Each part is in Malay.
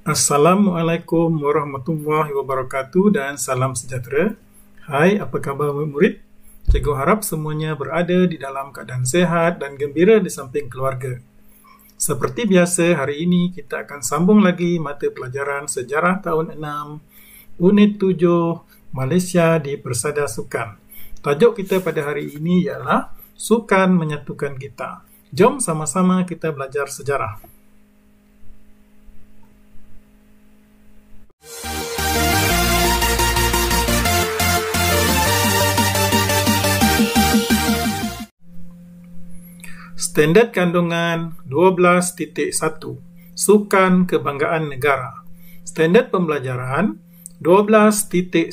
Assalamualaikum warahmatullahi wabarakatuh dan salam sejahtera. Hai, apa khabar murid-murid? Cikgu harap semuanya berada di dalam keadaan sehat dan gembira di samping keluarga. Seperti biasa, hari ini kita akan sambung lagi mata pelajaran sejarah tahun 6, unit 7, Malaysia di Persada Sukan. Tajuk kita pada hari ini ialah Sukan Menyatukan Kita. Jom sama-sama kita belajar sejarah. Standard Kandungan 12.1 Sukan Kebanggaan Negara Standard Pembelajaran 12.1.1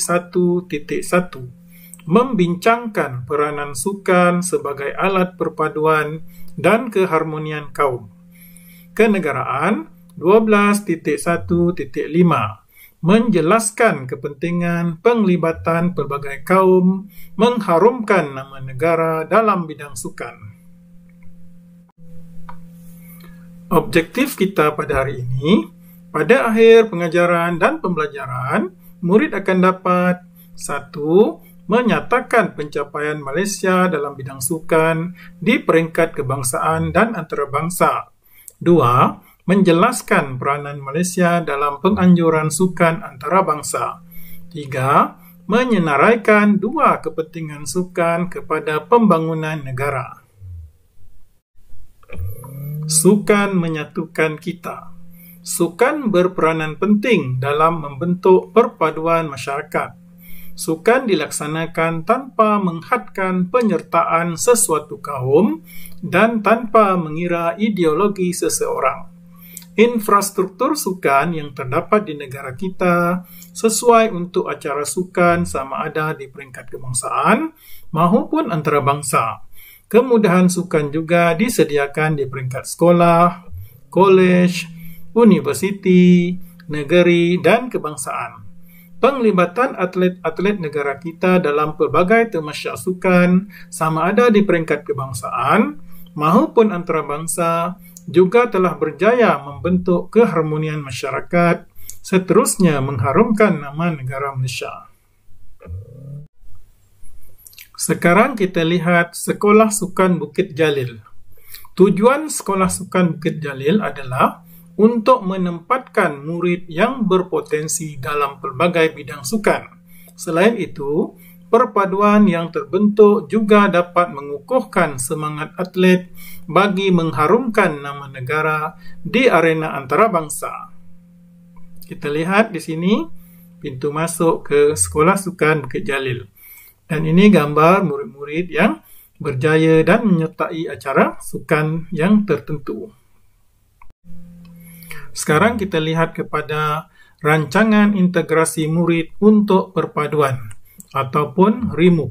Membincangkan peranan sukan sebagai alat perpaduan dan keharmonian kaum Kenegaraan 12.1.5 Menjelaskan kepentingan penglibatan pelbagai kaum mengharumkan nama negara dalam bidang sukan Objektif kita pada hari ini, pada akhir pengajaran dan pembelajaran, murid akan dapat 1. Menyatakan pencapaian Malaysia dalam bidang sukan di peringkat kebangsaan dan antarabangsa. 2. Menjelaskan peranan Malaysia dalam penganjuran sukan antarabangsa. 3. Menyenaraikan dua kepentingan sukan kepada pembangunan negara sukan menyatukan kita. Sukan berperanan penting dalam membentuk perpaduan masyarakat. Sukan dilaksanakan tanpa menghadkan penyertaan sesuatu kaum dan tanpa mengira ideologi seseorang. Infrastruktur sukan yang terdapat di negara kita sesuai untuk acara sukan sama ada di peringkat kebangsaan maupun antarabangsa. Kemudahan sukan juga disediakan di peringkat sekolah, kolej, universiti, negeri dan kebangsaan. Penglibatan atlet-atlet negara kita dalam pelbagai temasya sukan sama ada di peringkat kebangsaan maupun antarabangsa juga telah berjaya membentuk keharmonian masyarakat seterusnya mengharumkan nama negara Malaysia. Sekarang kita lihat Sekolah Sukan Bukit Jalil. Tujuan Sekolah Sukan Bukit Jalil adalah untuk menempatkan murid yang berpotensi dalam pelbagai bidang sukan. Selain itu, perpaduan yang terbentuk juga dapat mengukuhkan semangat atlet bagi mengharumkan nama negara di arena antarabangsa. Kita lihat di sini pintu masuk ke Sekolah Sukan Bukit Jalil. Dan ini gambar murid-murid yang berjaya dan menyertai acara sukan yang tertentu. Sekarang kita lihat kepada rancangan integrasi murid untuk perpaduan ataupun rimu.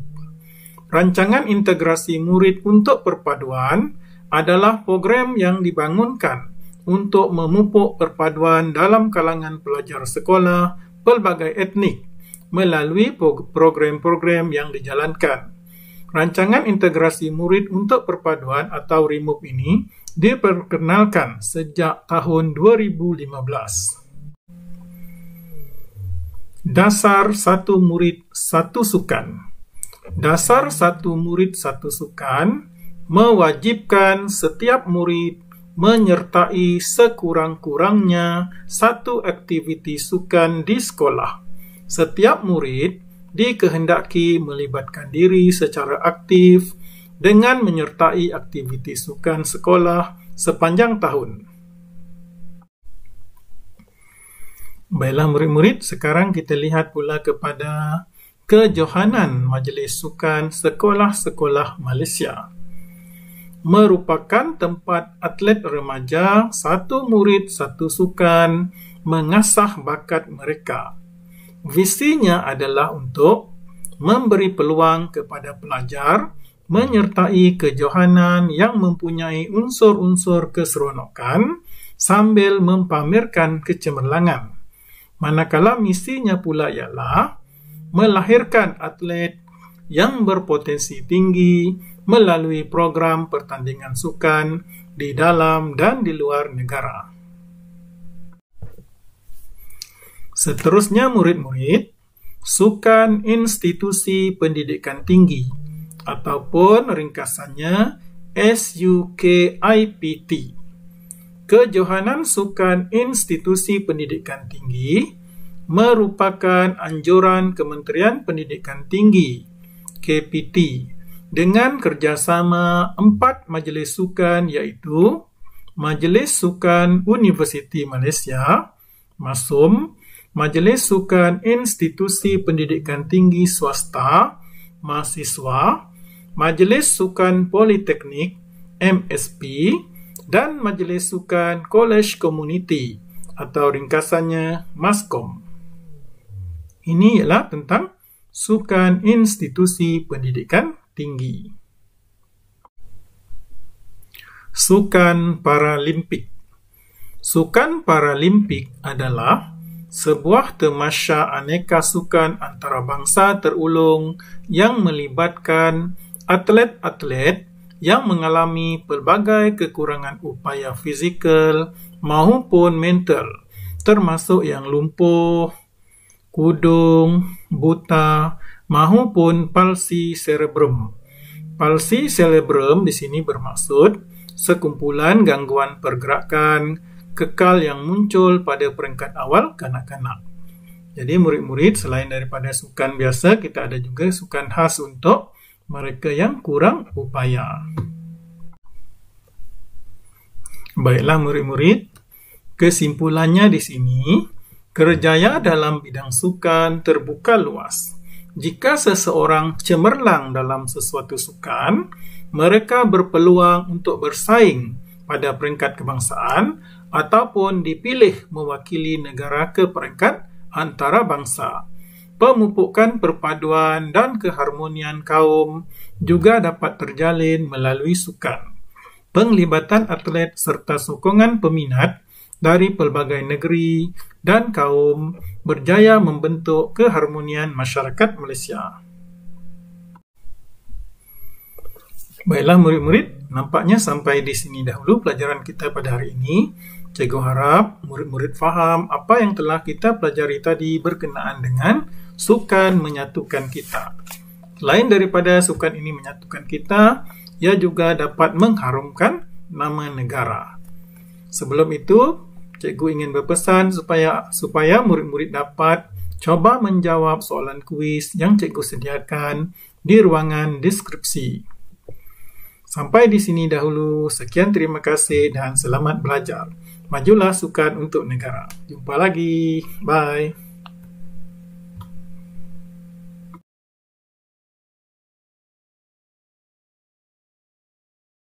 Rancangan integrasi murid untuk perpaduan adalah program yang dibangunkan untuk memupuk perpaduan dalam kalangan pelajar sekolah pelbagai etnik melalui program-program yang dijalankan. Rancangan integrasi murid untuk perpaduan atau RIMUP ini diperkenalkan sejak tahun 2015. Dasar satu murid satu sukan. Dasar satu murid satu sukan mewajibkan setiap murid menyertai sekurang-kurangnya satu aktiviti sukan di sekolah setiap murid dikehendaki melibatkan diri secara aktif dengan menyertai aktiviti sukan sekolah sepanjang tahun. Baiklah murid-murid, sekarang kita lihat pula kepada kejohanan Majlis Sukan Sekolah-Sekolah Malaysia. Merupakan tempat atlet remaja, satu murid, satu sukan mengasah bakat mereka Visinya adalah untuk memberi peluang kepada pelajar menyertai kejohanan yang mempunyai unsur-unsur keseronokan sambil mempamerkan kecemerlangan. Manakala misinya pula ialah melahirkan atlet yang berpotensi tinggi melalui program pertandingan sukan di dalam dan di luar negara. Seterusnya murid-murid sukan institusi pendidikan tinggi ataupun ringkasannya SUKIPT. Kejohanan Sukan Institusi Pendidikan Tinggi merupakan anjuran Kementerian Pendidikan Tinggi KPT dengan kerjasama empat majlis sukan iaitu Majlis Sukan Universiti Malaysia, MASUM, Majlis Sukan Institusi Pendidikan Tinggi Swasta Mahasiswa, Majlis Sukan Politeknik MSP dan Majlis Sukan College Community atau ringkasannya MASKOM. Ini ialah tentang sukan institusi pendidikan tinggi. Sukan Paralimpik Sukan Paralimpik adalah sebuah temasya aneka sukan antarabangsa terulung yang melibatkan atlet-atlet yang mengalami pelbagai kekurangan upaya fizikal maupun mental termasuk yang lumpuh, kudung, buta maupun palsi cerebrum. Palsi cerebrum di sini bermaksud sekumpulan gangguan pergerakan kekal yang muncul pada peringkat awal kanak-kanak. Jadi murid-murid selain daripada sukan biasa, kita ada juga sukan khas untuk mereka yang kurang upaya. Baiklah murid-murid, kesimpulannya di sini, kerjaya dalam bidang sukan terbuka luas. Jika seseorang cemerlang dalam sesuatu sukan, mereka berpeluang untuk bersaing pada peringkat kebangsaan ataupun dipilih mewakili negara ke peringkat antarabangsa. Pemupukan perpaduan dan keharmonian kaum juga dapat terjalin melalui sukan. Penglibatan atlet serta sokongan peminat dari pelbagai negeri dan kaum berjaya membentuk keharmonian masyarakat Malaysia. Baiklah murid-murid, nampaknya sampai di sini dahulu pelajaran kita pada hari ini. Cikgu harap murid-murid faham apa yang telah kita pelajari tadi berkenaan dengan sukan menyatukan kita. Selain daripada sukan ini menyatukan kita, ia juga dapat mengharumkan nama negara. Sebelum itu, cikgu ingin berpesan supaya supaya murid-murid dapat cuba menjawab soalan kuis yang cikgu sediakan di ruangan deskripsi. Sampai di sini dahulu. Sekian terima kasih dan selamat belajar. Majulah sukan untuk negara. Jumpa lagi. Bye.